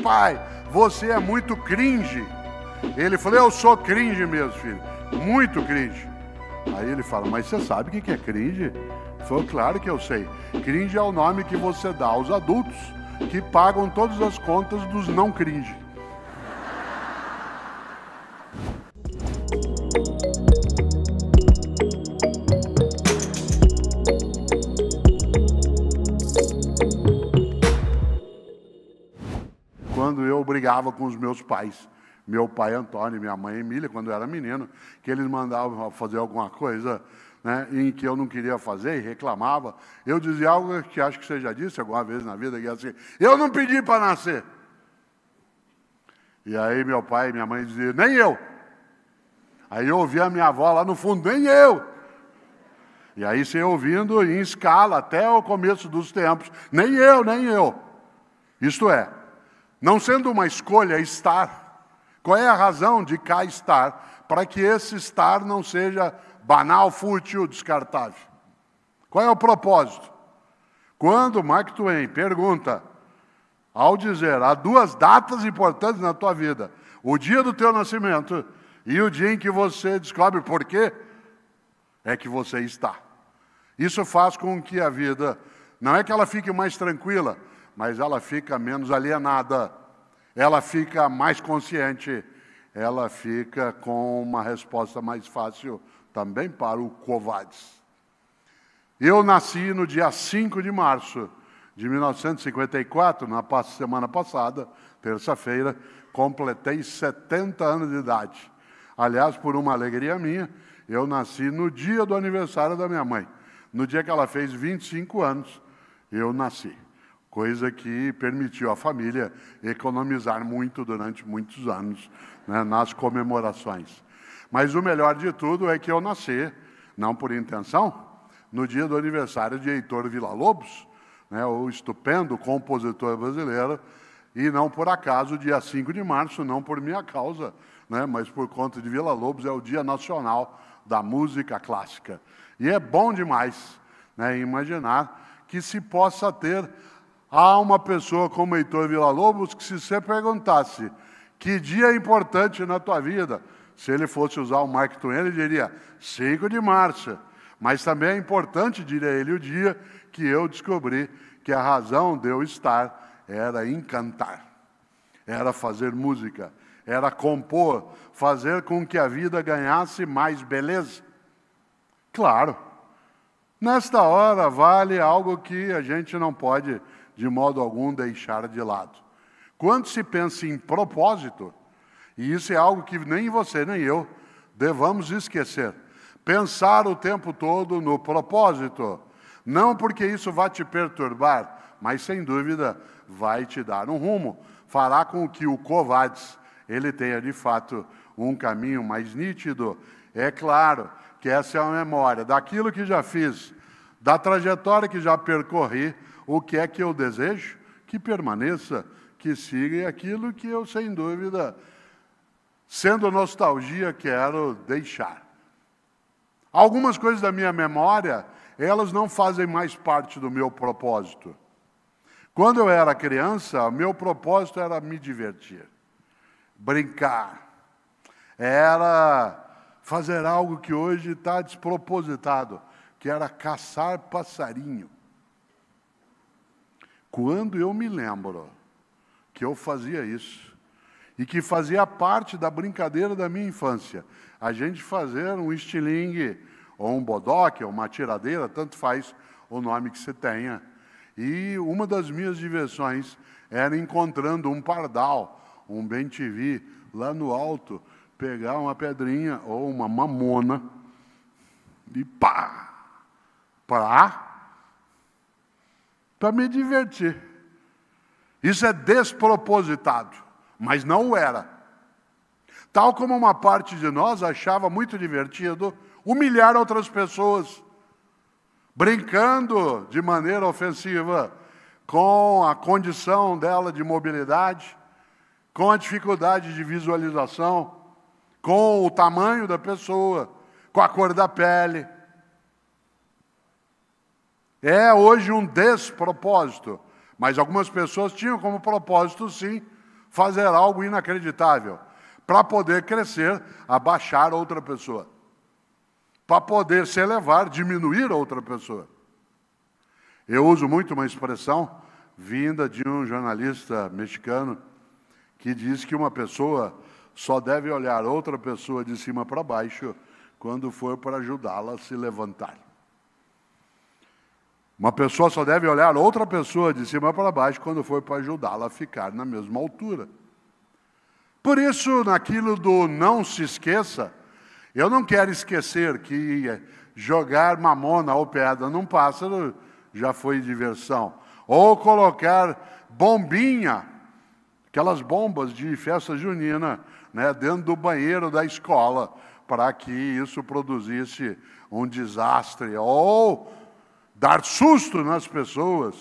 pai, você é muito cringe. Ele falou, eu sou cringe mesmo, filho. Muito cringe. Aí ele fala, mas você sabe o que é cringe? Foi claro que eu sei. Cringe é o nome que você dá aos adultos que pagam todas as contas dos não cringe. brigava com os meus pais. Meu pai Antônio e minha mãe Emília, quando eu era menino, que eles mandavam fazer alguma coisa né, em que eu não queria fazer e reclamava. Eu dizia algo que acho que você já disse alguma vez na vida, que é assim, eu não pedi para nascer. E aí meu pai e minha mãe diziam, nem eu. Aí eu ouvia a minha avó lá no fundo, nem eu. E aí você ouvindo em escala até o começo dos tempos, nem eu, nem eu. Isto é, não sendo uma escolha estar, qual é a razão de cá estar? Para que esse estar não seja banal, fútil, descartável. Qual é o propósito? Quando Mark Twain pergunta, ao dizer, há duas datas importantes na tua vida, o dia do teu nascimento e o dia em que você descobre por quê é que você está. Isso faz com que a vida, não é que ela fique mais tranquila, mas ela fica menos alienada, ela fica mais consciente, ela fica com uma resposta mais fácil também para o Covades. Eu nasci no dia 5 de março de 1954, na semana passada, terça-feira, completei 70 anos de idade. Aliás, por uma alegria minha, eu nasci no dia do aniversário da minha mãe. No dia que ela fez 25 anos, eu nasci coisa que permitiu à família economizar muito durante muitos anos né, nas comemorações. Mas o melhor de tudo é que eu nasci, não por intenção, no dia do aniversário de Heitor Villa-Lobos, né, o estupendo compositor brasileiro, e não por acaso, dia 5 de março, não por minha causa, né, mas por conta de Villa-Lobos, é o Dia Nacional da Música Clássica. E é bom demais né, imaginar que se possa ter Há uma pessoa como Heitor Villa-Lobos que, se você perguntasse que dia é importante na tua vida, se ele fosse usar o Mark Twain, ele diria 5 de março. Mas também é importante, diria ele, o dia que eu descobri que a razão de eu estar era encantar, era fazer música, era compor, fazer com que a vida ganhasse mais beleza. Claro, nesta hora vale algo que a gente não pode de modo algum deixar de lado. Quando se pensa em propósito, e isso é algo que nem você nem eu devamos esquecer, pensar o tempo todo no propósito, não porque isso vá te perturbar, mas sem dúvida vai te dar um rumo, fará com que o Covades ele tenha de fato um caminho mais nítido. É claro que essa é a memória daquilo que já fiz, da trajetória que já percorri o que é que eu desejo, que permaneça, que siga aquilo que eu, sem dúvida, sendo nostalgia, quero deixar. Algumas coisas da minha memória, elas não fazem mais parte do meu propósito. Quando eu era criança, meu propósito era me divertir, brincar, era fazer algo que hoje está despropositado, que era caçar passarinho. Quando eu me lembro que eu fazia isso, e que fazia parte da brincadeira da minha infância, a gente fazer um estilingue, ou um bodoque, ou uma tiradeira, tanto faz o nome que se tenha. E uma das minhas diversões era encontrando um pardal, um bentivi, lá no alto, pegar uma pedrinha ou uma mamona e pá! Pra para me divertir. Isso é despropositado, mas não o era. Tal como uma parte de nós achava muito divertido humilhar outras pessoas, brincando de maneira ofensiva com a condição dela de mobilidade, com a dificuldade de visualização, com o tamanho da pessoa, com a cor da pele. É hoje um despropósito, mas algumas pessoas tinham como propósito, sim, fazer algo inacreditável para poder crescer, abaixar outra pessoa, para poder se elevar, diminuir outra pessoa. Eu uso muito uma expressão vinda de um jornalista mexicano que diz que uma pessoa só deve olhar outra pessoa de cima para baixo quando for para ajudá-la a se levantar. Uma pessoa só deve olhar outra pessoa de cima para baixo quando for para ajudá-la a ficar na mesma altura. Por isso, naquilo do não se esqueça, eu não quero esquecer que jogar mamona ou pedra num pássaro já foi diversão. Ou colocar bombinha, aquelas bombas de festa junina, né, dentro do banheiro da escola, para que isso produzisse um desastre. Ou dar susto nas pessoas.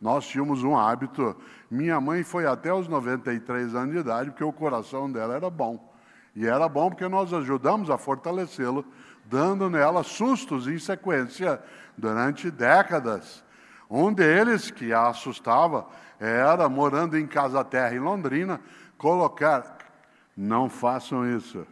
Nós tínhamos um hábito. Minha mãe foi até os 93 anos de idade, porque o coração dela era bom. E era bom porque nós ajudamos a fortalecê-lo, dando nela sustos em sequência durante décadas. Um deles que a assustava era, morando em Casa Terra, em Londrina, colocar: não façam isso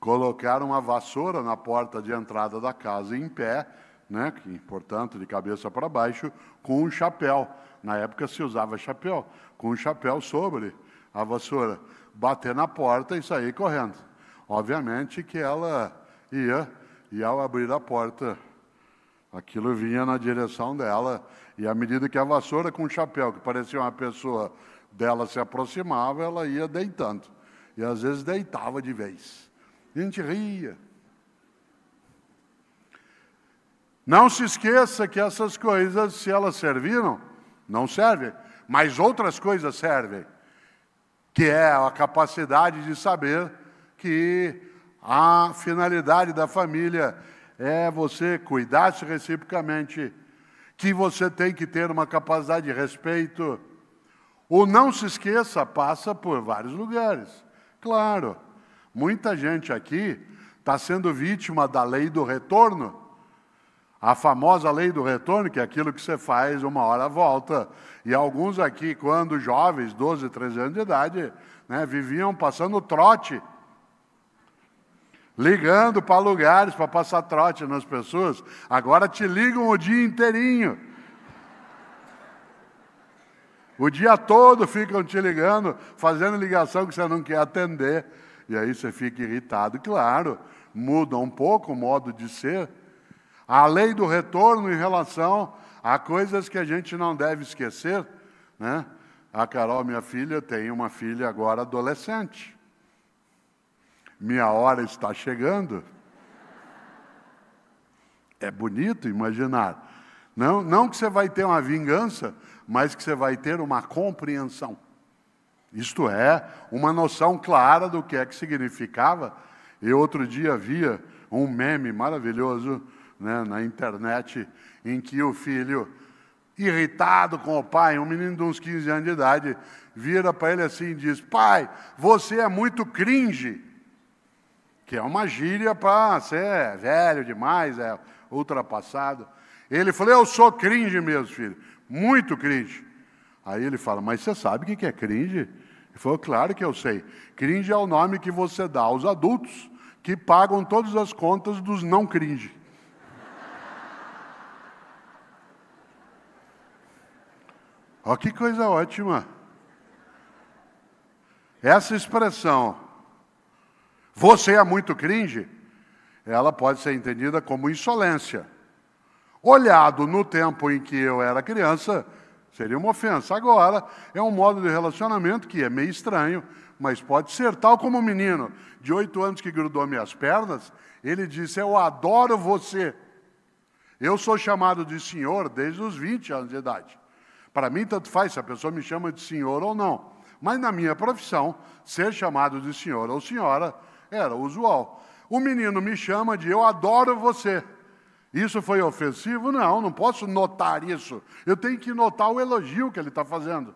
colocaram uma vassoura na porta de entrada da casa em pé, né, que, portanto, de cabeça para baixo, com um chapéu. Na época se usava chapéu, com um chapéu sobre a vassoura. Bater na porta e sair correndo. Obviamente que ela ia, e ao abrir a porta, aquilo vinha na direção dela, e à medida que a vassoura com o chapéu, que parecia uma pessoa dela, se aproximava, ela ia deitando. E às vezes deitava de vez. A gente ria. Não se esqueça que essas coisas, se elas serviram, não servem, mas outras coisas servem, que é a capacidade de saber que a finalidade da família é você cuidar-se reciprocamente, que você tem que ter uma capacidade de respeito. O não se esqueça passa por vários lugares, claro. Muita gente aqui está sendo vítima da lei do retorno. A famosa lei do retorno, que é aquilo que você faz, uma hora volta. E alguns aqui, quando jovens, 12, 13 anos de idade, né, viviam passando trote. Ligando para lugares para passar trote nas pessoas. Agora te ligam o dia inteirinho. O dia todo ficam te ligando, fazendo ligação que você não quer atender. E aí você fica irritado. Claro, muda um pouco o modo de ser. A lei do retorno em relação a coisas que a gente não deve esquecer. Né? A Carol, minha filha, tem uma filha agora adolescente. Minha hora está chegando. É bonito imaginar. Não, não que você vai ter uma vingança, mas que você vai ter uma compreensão. Isto é, uma noção clara do que é que significava. e outro dia via um meme maravilhoso né, na internet em que o filho, irritado com o pai, um menino de uns 15 anos de idade, vira para ele assim e diz: Pai, você é muito cringe. Que é uma gíria para ser é velho demais, é ultrapassado. Ele falou: Eu sou cringe mesmo, filho, muito cringe. Aí ele fala, mas você sabe o que é cringe? Ele falou, claro que eu sei. Cringe é o nome que você dá aos adultos que pagam todas as contas dos não cringe. Olha que coisa ótima. Essa expressão, você é muito cringe, ela pode ser entendida como insolência. Olhado no tempo em que eu era criança, Seria uma ofensa. Agora, é um modo de relacionamento que é meio estranho, mas pode ser. Tal como o menino de oito anos que grudou minhas pernas, ele disse: Eu adoro você. Eu sou chamado de senhor desde os 20 anos de idade. Para mim, tanto faz se a pessoa me chama de senhor ou não. Mas na minha profissão, ser chamado de senhor ou senhora era usual. O menino me chama de Eu adoro você. Isso foi ofensivo? Não, não posso notar isso. Eu tenho que notar o elogio que ele está fazendo.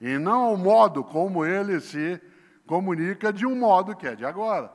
E não o modo como ele se comunica de um modo que é de agora.